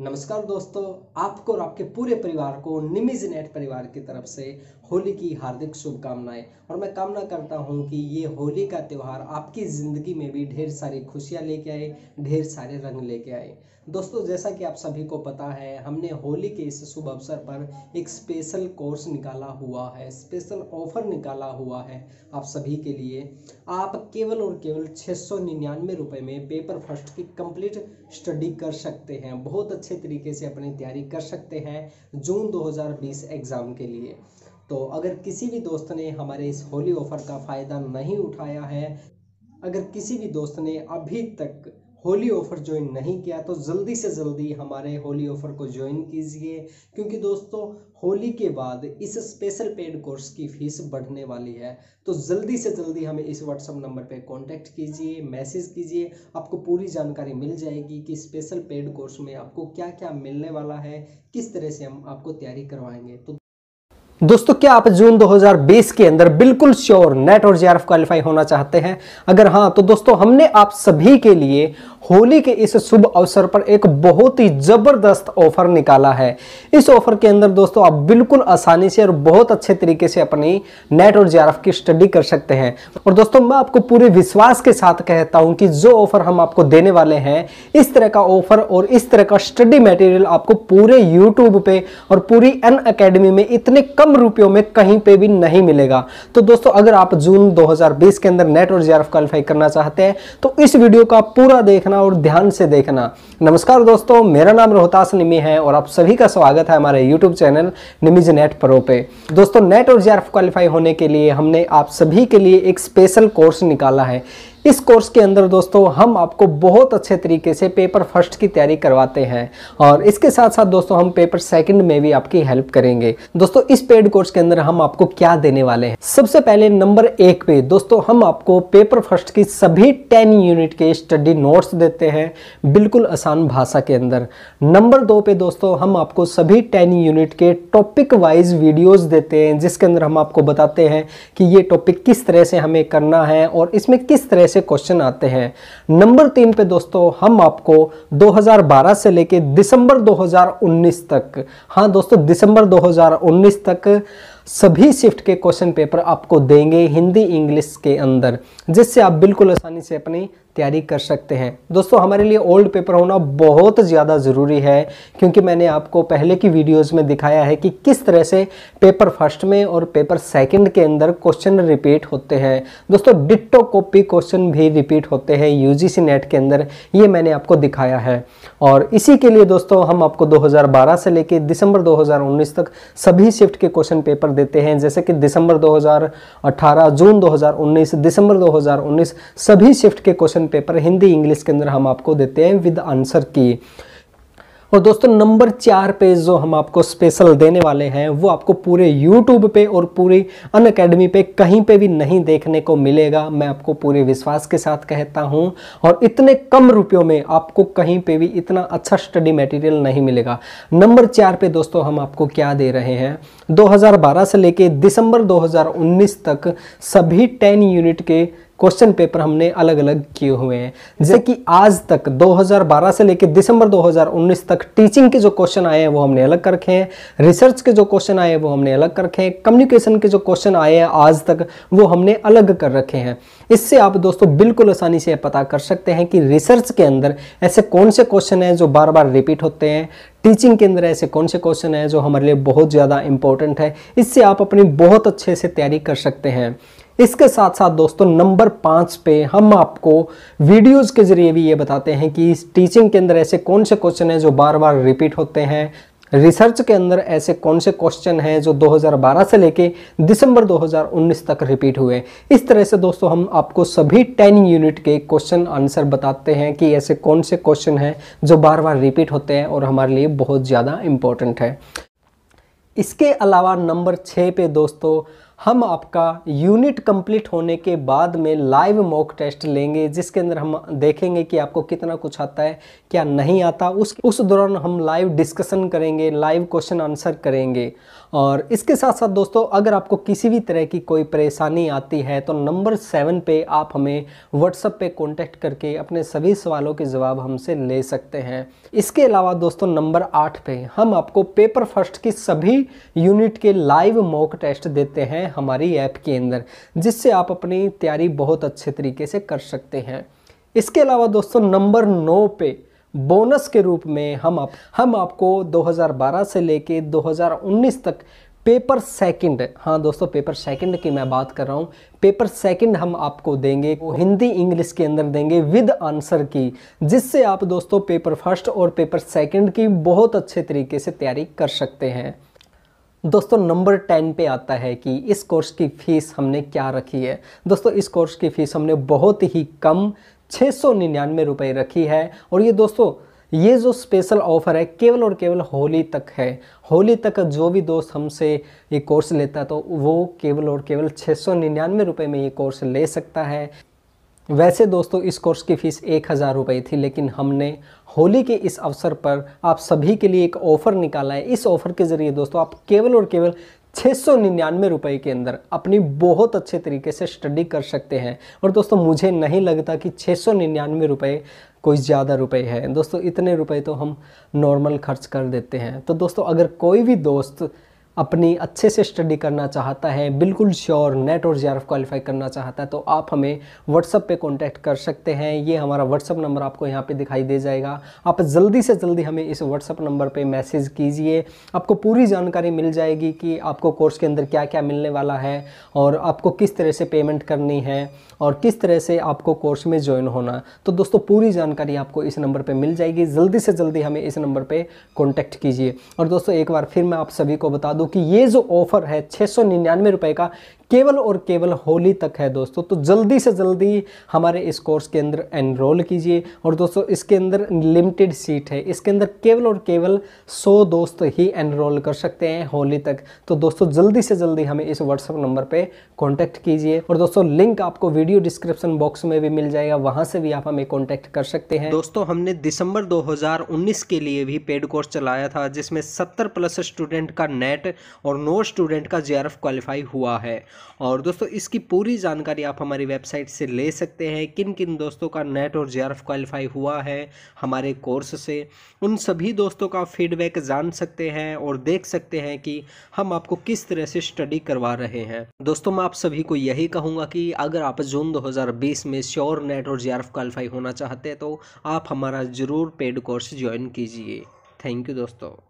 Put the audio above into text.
नमस्कार दोस्तों आपको और आपके पूरे परिवार को निमिज नेट परिवार की तरफ से होली की हार्दिक शुभकामनाएं और मैं कामना करता हूं कि ये होली का त्यौहार आपकी ज़िंदगी में भी ढेर सारी खुशियां लेके आए ढेर सारे रंग लेके आए दोस्तों जैसा कि आप सभी को पता है हमने होली के इस शुभ अवसर पर एक स्पेशल कोर्स निकाला हुआ है स्पेशल ऑफर निकाला हुआ है आप सभी के लिए आप केवल और केवल छः सौ निन्यानवे रुपये में पेपर फर्स्ट की कंप्लीट स्टडी कर सकते हैं बहुत अच्छे तरीके से अपनी तैयारी कर सकते हैं जून 2020 एग्ज़ाम के लिए तो अगर किसी भी दोस्त ने हमारे इस होली ऑफ़र का फ़ायदा नहीं उठाया है अगर किसी भी दोस्त ने अभी तक होली ऑफ़र ज्वाइन नहीं किया तो जल्दी से जल्दी हमारे होली ऑफ़र को ज्वाइन कीजिए क्योंकि दोस्तों होली के बाद इस स्पेशल पेड कोर्स की फ़ीस बढ़ने वाली है तो जल्दी से जल्दी हमें इस व्हाट्सअप नंबर पे कांटेक्ट कीजिए मैसेज कीजिए आपको पूरी जानकारी मिल जाएगी कि स्पेशल पेड कोर्स में आपको क्या क्या मिलने वाला है किस तरह से हम आपको तैयारी करवाएंगे तो दोस्तों क्या आप जून 2020 के अंदर बिल्कुल श्योर नेट और जे क्वालिफाई होना चाहते हैं अगर हाँ तो दोस्तों हमने आप सभी के लिए होली के इस शुभ अवसर पर एक बहुत ही ज़बरदस्त ऑफर निकाला है इस ऑफर के अंदर दोस्तों आप बिल्कुल आसानी से और बहुत अच्छे तरीके से अपनी नेट और जे की स्टडी कर सकते हैं और दोस्तों मैं आपको पूरे विश्वास के साथ कहता हूं कि जो ऑफर हम आपको देने वाले हैं इस तरह का ऑफर और इस तरह का स्टडी मटेरियल आपको पूरे यूट्यूब पे और पूरी एन अकेडमी में इतने कम कम रुपयों में कहीं पे भी नहीं मिलेगा तो दोस्तों अगर आप जून 2020 के अंदर नेट और जी क्वालिफाई करना चाहते हैं तो इस वीडियो का पूरा देखना और ध्यान से देखना नमस्कार दोस्तों मेरा नाम रोहतास निमी है और आप सभी का स्वागत है हमारे यूट्यूब चैनल निमिज नेट प्रो पे दोस्तों नेट और जी क्वालिफाई होने के लिए हमने आप सभी के लिए एक स्पेशल कोर्स निकाला है इस कोर्स के अंदर दोस्तों हम आपको बहुत अच्छे तरीके से पेपर फर्स्ट की तैयारी करवाते हैं और इसके साथ साथ दोस्तों हम पेपर सेकंड में भी आपकी हेल्प करेंगे दोस्तों इस पेड कोर्स के अंदर हम आपको क्या देने वाले हैं सबसे पहले नंबर एक पे दोस्तों हम आपको पेपर फर्स्ट की सभी टेन यूनिट के स्टडी नोट्स देते हैं बिल्कुल आसान भाषा के अंदर नंबर दो पे दोस्तों हम आपको सभी टेन यूनिट के टॉपिक वाइज वीडियोज देते हैं जिसके अंदर हम आपको बताते हैं कि ये टॉपिक किस तरह से हमें करना है और इसमें किस तरह से से क्वेश्चन आते हैं नंबर तीन पे दोस्तों हम आपको 2012 से लेके दिसंबर 2019 तक हाँ दोस्तों दिसंबर 2019 तक सभी शिफ्ट के क्वेश्चन पेपर आपको देंगे हिंदी इंग्लिश के अंदर जिससे आप बिल्कुल आसानी से अपनी तैयारी कर सकते हैं दोस्तों हमारे लिए ओल्ड पेपर होना बहुत ज़्यादा ज़रूरी है क्योंकि मैंने आपको पहले की वीडियोस में दिखाया है कि किस तरह से पेपर फर्स्ट में और पेपर सेकंड के अंदर क्वेश्चन रिपीट होते हैं दोस्तों डिट्टो कॉपी क्वेश्चन भी रिपीट होते हैं यू नेट के अंदर ये मैंने आपको दिखाया है और इसी के लिए दोस्तों हम आपको दो से लेकर दिसंबर दो तक सभी शिफ्ट के क्वेश्चन पेपर देते हैं जैसे कि दिसंबर दो जून दो दिसंबर दो सभी शिफ्ट के question question paper Hindi English के अंदर हम आपको देते हैं विद आंसर की और दोस्तों नंबर चार पे जो हम आपको स्पेशल देने वाले हैं वो आपको पूरे यूट्यूब पे और पूरी अन अकेडमी पर कहीं पे भी नहीं देखने को मिलेगा मैं आपको पूरे विश्वास के साथ कहता हूँ और इतने कम रुपयों में आपको कहीं पे भी इतना अच्छा स्टडी मटेरियल नहीं मिलेगा नंबर चार पे दोस्तों हम आपको क्या दे रहे हैं दो से लेके दिसंबर दो तक सभी टेन यूनिट के क्वेश्चन पेपर हमने अलग अलग किए हुए हैं जैसे कि आज तक 2012 से लेकर दिसंबर 2019 तक टीचिंग के जो क्वेश्चन आए हैं वो हमने अलग कर रखे हैं रिसर्च के जो क्वेश्चन आए हैं वो हमने अलग कर रखे हैं कम्युनिकेशन के जो क्वेश्चन आए हैं आज तक वो हमने अलग कर रखे हैं इससे आप दोस्तों बिल्कुल आसानी से पता कर सकते हैं कि रिसर्च के अंदर ऐसे कौन से क्वेश्चन हैं जो बार बार रिपीट होते हैं टीचिंग के अंदर ऐसे कौन से क्वेश्चन हैं जो हमारे लिए बहुत ज़्यादा इंपॉर्टेंट है इससे आप अपनी बहुत अच्छे से तैयारी कर सकते हैं इसके साथ साथ दोस्तों नंबर पाँच पे हम आपको वीडियोस के ज़रिए भी ये बताते हैं कि इस टीचिंग के अंदर ऐसे कौन से क्वेश्चन हैं जो बार बार रिपीट होते हैं रिसर्च के अंदर ऐसे कौन से क्वेश्चन हैं जो 2012 से लेके दिसंबर 2019 तक रिपीट हुए इस तरह से दोस्तों हम आपको सभी 10 यूनिट के क्वेश्चन आंसर बताते हैं कि ऐसे कौन से क्वेश्चन हैं जो बार बार रिपीट होते हैं और हमारे लिए बहुत ज़्यादा इम्पोर्टेंट है इसके अलावा नंबर छः पे दोस्तों हम आपका यूनिट कंप्लीट होने के बाद में लाइव मॉक टेस्ट लेंगे जिसके अंदर हम देखेंगे कि आपको कितना कुछ आता है क्या नहीं आता उस उस दौरान हम लाइव डिस्कशन करेंगे लाइव क्वेश्चन आंसर करेंगे और इसके साथ साथ दोस्तों अगर आपको किसी भी तरह की कोई परेशानी आती है तो नंबर सेवन पे आप हमें व्हाट्सएप पे कॉन्टैक्ट करके अपने सभी सवालों के जवाब हमसे ले सकते हैं इसके अलावा दोस्तों नंबर आठ पे हम आपको पेपर फर्स्ट की सभी यूनिट के लाइव मॉक टेस्ट देते हैं है हमारी ऐप के अंदर जिससे आप अपनी तैयारी बहुत अच्छे तरीके से कर सकते हैं इसके अलावा दोस्तों नंबर नौ पे बोनस के रूप में हम आप हम आपको 2012 से लेके 2019 तक पेपर सेकंड हाँ दोस्तों पेपर सेकंड की मैं बात कर रहा हूँ पेपर सेकंड हम आपको देंगे वो हिंदी इंग्लिश के अंदर देंगे विद आंसर की जिससे आप दोस्तों पेपर फर्स्ट और पेपर सेकंड की बहुत अच्छे तरीके से तैयारी कर सकते हैं दोस्तों नंबर टेन पे आता है कि इस कोर्स की फ़ीस हमने क्या रखी है दोस्तों इस कोर्स की फ़ीस हमने बहुत ही कम छः सौ निन्यानवे रुपये रखी है और ये दोस्तों ये जो स्पेशल ऑफ़र है केवल और केवल होली तक है होली तक जो भी दोस्त हमसे ये कोर्स लेता है तो वो केवल और केवल छः सौ निन्यानवे रुपये में ये कोर्स ले सकता है वैसे दोस्तों इस कोर्स की फ़ीस एक हज़ार रुपये थी लेकिन हमने होली के इस अवसर पर आप सभी के लिए एक ऑफ़र निकाला है इस ऑफ़र के ज़रिए दोस्तों आप केवल और केवल छः सौ निन्यानवे रुपये के अंदर अपनी बहुत अच्छे तरीके से स्टडी कर सकते हैं और दोस्तों मुझे नहीं लगता कि छः सौ निन्यानवे रुपये कोई ज़्यादा रुपए है दोस्तों इतने रुपए तो हम नॉर्मल खर्च कर देते हैं तो दोस्तों अगर कोई भी दोस्त अपनी अच्छे से स्टडी करना चाहता है बिल्कुल श्योर नेट और जे क्वालिफाई करना चाहता है तो आप हमें व्हाट्सअप पे कांटेक्ट कर सकते हैं ये हमारा व्हाट्सअप नंबर आपको यहाँ पे दिखाई दे जाएगा आप जल्दी से जल्दी हमें इस व्हाट्सअप नंबर पे मैसेज कीजिए आपको पूरी जानकारी मिल जाएगी कि आपको कोर्स के अंदर क्या क्या मिलने वाला है और आपको किस तरह से पेमेंट करनी है और किस तरह से आपको कोर्स में ज्वाइन होना तो दोस्तों पूरी जानकारी आपको इस नंबर पर मिल जाएगी जल्दी से जल्दी हमें इस नंबर पर कॉन्टैक्ट कीजिए और दोस्तों एक बार फिर मैं आप सभी को बता दूँ हो कि ये जो ऑफ़र है छः सौ निन्यानवे का केवल और केवल होली तक है दोस्तों तो जल्दी से जल्दी हमारे इस कोर्स के अंदर एनरोल कीजिए और दोस्तों इसके अंदर लिमिटेड सीट है इसके अंदर केवल और केवल 100 दोस्त ही एनरोल कर सकते हैं होली तक तो दोस्तों जल्दी से जल्दी हमें इस व्हाट्सअप नंबर पे कांटेक्ट कीजिए और दोस्तों लिंक आपको वीडियो डिस्क्रिप्शन बॉक्स में भी मिल जाएगा वहाँ से भी आप हमें कॉन्टैक्ट कर सकते हैं दोस्तों हमने दिसंबर दो के लिए भी पेड कोर्स चलाया था जिसमें सत्तर प्लस स्टूडेंट का नेट और नो स्टूडेंट का जे क्वालिफाई हुआ है और दोस्तों इसकी पूरी जानकारी आप हमारी वेबसाइट से ले सकते हैं किन किन दोस्तों का नेट और जे क्वालिफाई हुआ है हमारे कोर्स से उन सभी दोस्तों का फीडबैक जान सकते हैं और देख सकते हैं कि हम आपको किस तरह से स्टडी करवा रहे हैं दोस्तों मैं आप सभी को यही कहूँगा कि अगर आप जून दो में श्योर नेट और जे क्वालिफाई होना चाहते हैं तो आप हमारा ज़रूर पेड कोर्स ज्वाइन कीजिए थैंक यू दोस्तों